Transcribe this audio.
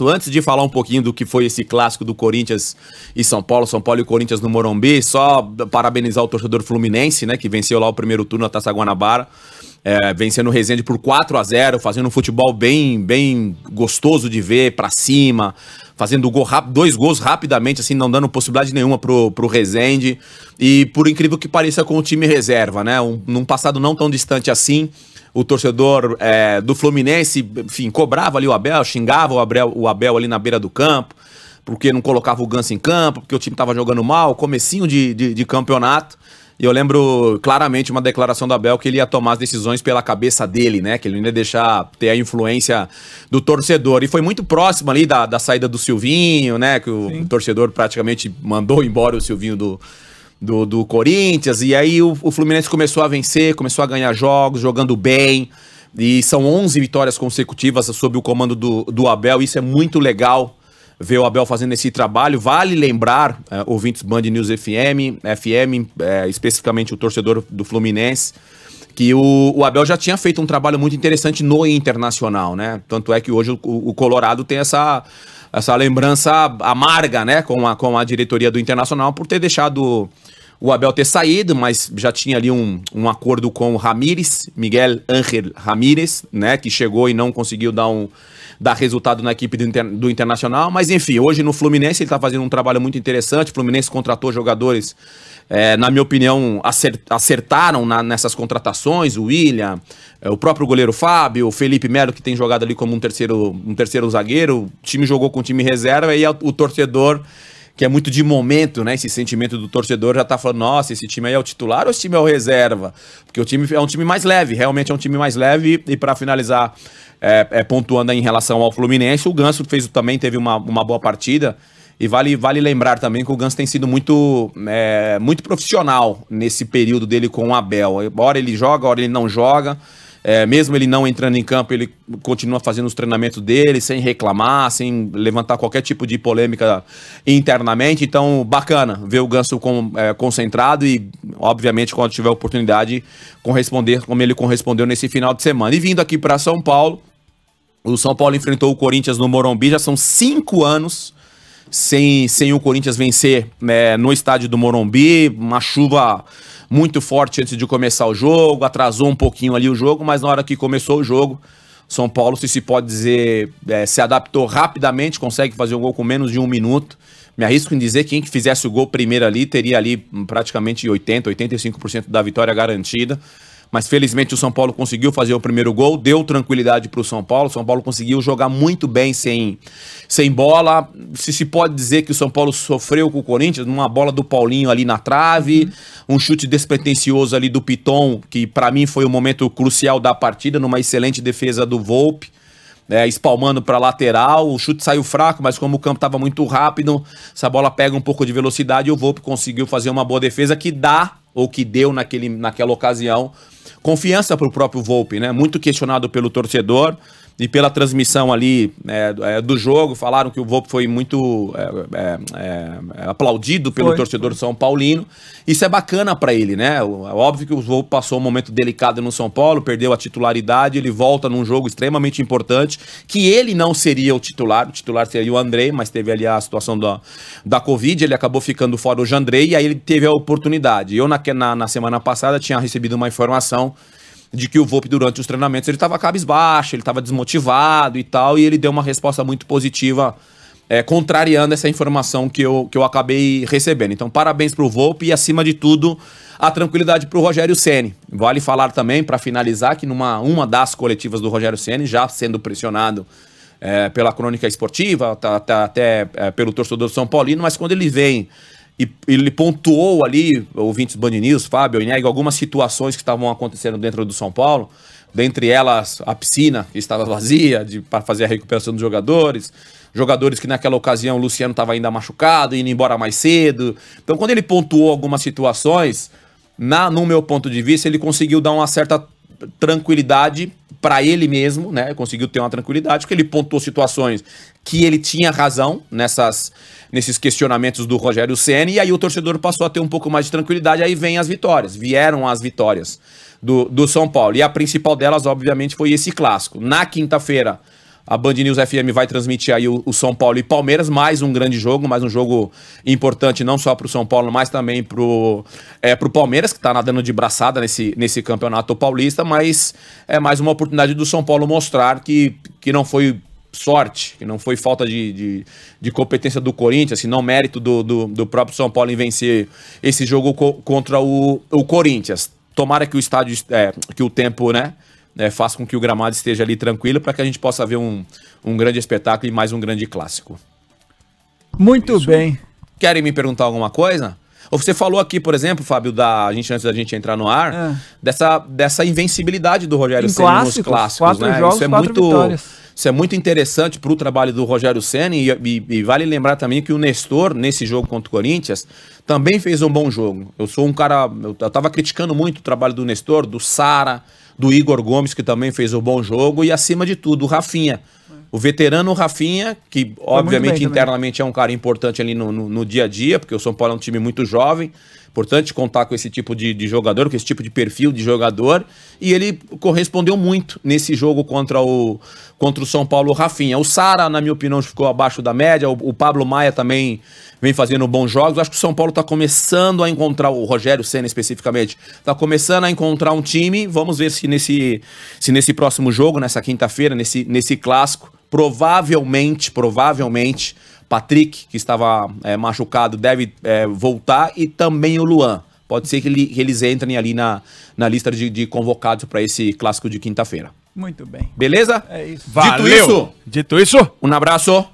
Antes de falar um pouquinho do que foi esse clássico do Corinthians e São Paulo, São Paulo e Corinthians no Morumbi, só parabenizar o torcedor fluminense, né, que venceu lá o primeiro turno na Taça Guanabara, é, vencendo o Resende por 4 a 0 fazendo um futebol bem, bem gostoso de ver, para cima, fazendo gol rápido, dois gols rapidamente, assim, não dando possibilidade nenhuma pro, pro Resende E por incrível que pareça, com o time reserva, né? Um, num passado não tão distante assim, o torcedor é, do Fluminense, enfim, cobrava ali o Abel, xingava o Abel, o Abel ali na beira do campo, porque não colocava o Ganso em campo, porque o time estava jogando mal, comecinho de, de, de campeonato. E eu lembro claramente uma declaração do Abel que ele ia tomar as decisões pela cabeça dele, né? Que ele não ia deixar ter a influência do torcedor. E foi muito próximo ali da, da saída do Silvinho, né? Que o Sim. torcedor praticamente mandou embora o Silvinho do, do, do Corinthians, e aí o, o Fluminense começou a vencer, começou a ganhar jogos, jogando bem, e são 11 vitórias consecutivas sob o comando do, do Abel, isso é muito legal ver o Abel fazendo esse trabalho. Vale lembrar, é, ouvintes Band News FM, FM é, especificamente o torcedor do Fluminense, que o, o, Abel já tinha feito um trabalho muito interessante no Internacional, né? Tanto é que hoje o, o Colorado tem essa, essa lembrança amarga, né, com a, com a diretoria do Internacional por ter deixado o Abel ter saído, mas já tinha ali um, um acordo com o Ramírez, Miguel Ángel Ramírez, né, que chegou e não conseguiu dar um dar resultado na equipe do, Inter, do Internacional, mas enfim, hoje no Fluminense ele está fazendo um trabalho muito interessante, o Fluminense contratou jogadores, é, na minha opinião, acert, acertaram na, nessas contratações, o William, é, o próprio goleiro Fábio, o Felipe Melo, que tem jogado ali como um terceiro, um terceiro zagueiro, o time jogou com o time reserva e é o torcedor que é muito de momento, né? Esse sentimento do torcedor já tá falando, nossa, esse time aí é o titular ou esse time é o reserva? Porque o time é um time mais leve, realmente é um time mais leve. E para finalizar, é, é, pontuando em relação ao Fluminense, o Ganso fez também, teve uma, uma boa partida. E vale, vale lembrar também que o Ganso tem sido muito, é, muito profissional nesse período dele com o Abel. Hora ele joga, hora ele não joga. É, mesmo ele não entrando em campo, ele continua fazendo os treinamentos dele, sem reclamar, sem levantar qualquer tipo de polêmica internamente. Então, bacana ver o Ganso com, é, concentrado e, obviamente, quando tiver oportunidade, corresponder como ele correspondeu nesse final de semana. E vindo aqui para São Paulo, o São Paulo enfrentou o Corinthians no Morumbi, já são cinco anos sem, sem o Corinthians vencer né, no estádio do Morumbi, uma chuva muito forte antes de começar o jogo, atrasou um pouquinho ali o jogo, mas na hora que começou o jogo, São Paulo, se se pode dizer, é, se adaptou rapidamente, consegue fazer um gol com menos de um minuto. Me arrisco em dizer que quem fizesse o gol primeiro ali teria ali praticamente 80, 85% da vitória garantida mas felizmente o São Paulo conseguiu fazer o primeiro gol, deu tranquilidade para o São Paulo. O São Paulo conseguiu jogar muito bem sem, sem bola. Se se pode dizer que o São Paulo sofreu com o Corinthians, numa bola do Paulinho ali na trave, uhum. um chute despretensioso ali do Piton, que para mim foi o momento crucial da partida, numa excelente defesa do Volpe né, espalmando para lateral, o chute saiu fraco, mas como o campo estava muito rápido, essa bola pega um pouco de velocidade e o Volpe conseguiu fazer uma boa defesa que dá, ou que deu naquele, naquela ocasião, confiança para o próprio Volpe, né? Muito questionado pelo torcedor, e pela transmissão ali né, é, do jogo, falaram que o Volpe foi muito é, é, é aplaudido pelo foi, torcedor foi. São Paulino. Isso é bacana para ele, né? É óbvio que o Volpe passou um momento delicado no São Paulo, perdeu a titularidade, ele volta num jogo extremamente importante, que ele não seria o titular, o titular seria o Andrei, mas teve ali a situação da, da Covid, ele acabou ficando fora o Jandrei, e aí ele teve a oportunidade. Eu, na, na, na semana passada, tinha recebido uma informação de que o Volpe, durante os treinamentos, ele estava cabisbaixo, ele estava desmotivado e tal, e ele deu uma resposta muito positiva, é, contrariando essa informação que eu, que eu acabei recebendo. Então, parabéns para o Volpe e, acima de tudo, a tranquilidade para o Rogério Ceni. Vale falar também, para finalizar, que numa uma das coletivas do Rogério Ceni, já sendo pressionado é, pela crônica esportiva, tá, tá até é, pelo torcedor São Paulino, mas quando ele vem e ele pontuou ali, ouvintes do Band News, Fábio, Inego, algumas situações que estavam acontecendo dentro do São Paulo, dentre elas a piscina que estava vazia para fazer a recuperação dos jogadores, jogadores que naquela ocasião o Luciano estava ainda machucado, indo embora mais cedo. Então, quando ele pontuou algumas situações, na, no meu ponto de vista, ele conseguiu dar uma certa tranquilidade para ele mesmo, né? Conseguiu ter uma tranquilidade, porque ele pontuou situações que ele tinha razão nessas, nesses questionamentos do Rogério Senna, e aí o torcedor passou a ter um pouco mais de tranquilidade, aí vem as vitórias, vieram as vitórias do, do São Paulo. E a principal delas, obviamente, foi esse clássico. Na quinta-feira, a Band News FM vai transmitir aí o, o São Paulo e Palmeiras, mais um grande jogo, mais um jogo importante não só para o São Paulo, mas também para o é, pro Palmeiras, que está nadando de braçada nesse, nesse campeonato paulista, mas é mais uma oportunidade do São Paulo mostrar que, que não foi sorte, que não foi falta de, de, de, competência do Corinthians, se não mérito do, do, do, próprio São Paulo em vencer esse jogo co contra o, o Corinthians. Tomara que o estádio, é, que o tempo, né? é, faz com que o gramado esteja ali tranquilo para que a gente possa ver um, um grande espetáculo e mais um grande clássico. Muito Isso. bem. Querem me perguntar alguma coisa? Ou você falou aqui, por exemplo, Fábio, da a gente antes da gente entrar no ar, é. dessa, dessa invencibilidade do Rogério Ceni nos clássicos, né? Jogos, isso é muito vitórias. Isso é muito interessante para o trabalho do Rogério Ceni e, e, e, vale lembrar também que o Nestor nesse jogo contra o Corinthians também fez um bom jogo. Eu sou um cara, eu, eu tava criticando muito o trabalho do Nestor, do Sara, do Igor Gomes, que também fez o um bom jogo, e acima de tudo, o Rafinha. O veterano Rafinha, que Foi obviamente internamente é um cara importante ali no, no, no, dia a dia, porque o São Paulo é um time muito jovem. Importante contar com esse tipo de, de, jogador, com esse tipo de perfil de jogador. E ele correspondeu muito nesse jogo contra o, contra o São Paulo o Rafinha. O Sara, na minha opinião, ficou abaixo da média. O, o Pablo Maia também vem fazendo bons jogos. Acho que o São Paulo está começando a encontrar, o Rogério Senna especificamente, está começando a encontrar um time. Vamos ver se nesse, se nesse próximo jogo, nessa quinta-feira, nesse, nesse clássico, provavelmente, provavelmente, Patrick, que estava é, machucado, deve é, voltar, e também o Luan. Pode ser que, ele, que eles entrem ali na, na lista de, de convocados para esse clássico de quinta-feira. Muito bem. Beleza? É isso. Valeu. Dito isso, Dito isso, um abraço.